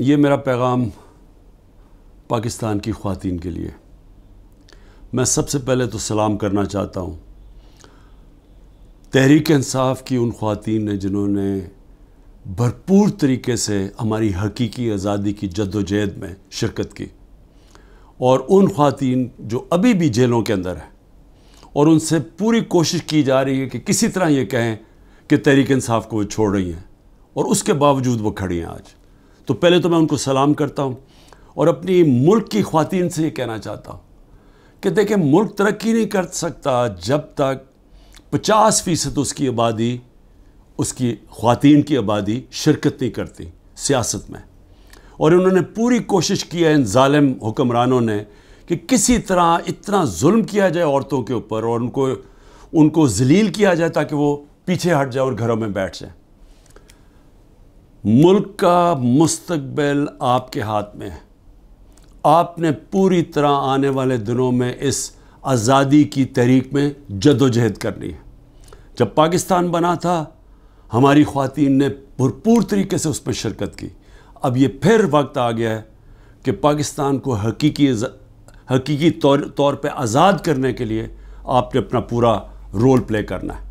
ये मेरा पैगाम पाकिस्तान की ख़वान के लिए मैं सबसे पहले तो सलाम करना चाहता हूँ तहरीक इंसाफ की उन खातन ने जिन्होंने भरपूर तरीके से हमारी हकीकी आज़ादी की जद्दोजहद में शिरकत की और उन खातन जो अभी भी जेलों के अंदर हैं और उनसे पूरी कोशिश की जा रही है कि किसी तरह ये कहें कि तहरीक इंसाफ को वो छोड़ रही हैं और उसके बावजूद वो खड़ी हैं आज तो पहले तो मैं उनको सलाम करता हूँ और अपनी मुल्क की खातिन से ये कहना चाहता हूँ कि देखें मुल्क तरक्की नहीं कर सकता जब तक पचास फ़ीसद उसकी आबादी उसकी खातन की आबादी शिरकत नहीं करती सियासत में और उन्होंने पूरी कोशिश की है इन ालम हुक्मरानों ने कि किसी तरह इतना जुल्म किया जाए औरतों के ऊपर और उनको उनको जलील किया जाए ताकि वो पीछे हट जाए और घरों में बैठ जाए मुल्क का मुस्तबिल आपके हाथ में है आपने पूरी तरह आने वाले दिनों में इस आज़ादी की तहरीक में जदोजहद करनी है जब पाकिस्तान बना था हमारी खातन ने भरपूर तरीके से उसमें शिरकत की अब ये फिर वक्त आ गया है कि पाकिस्तान को हकीकी हकीकी तौर तौर पर आज़ाद करने के लिए आपने अपना पूरा रोल प्ले करना है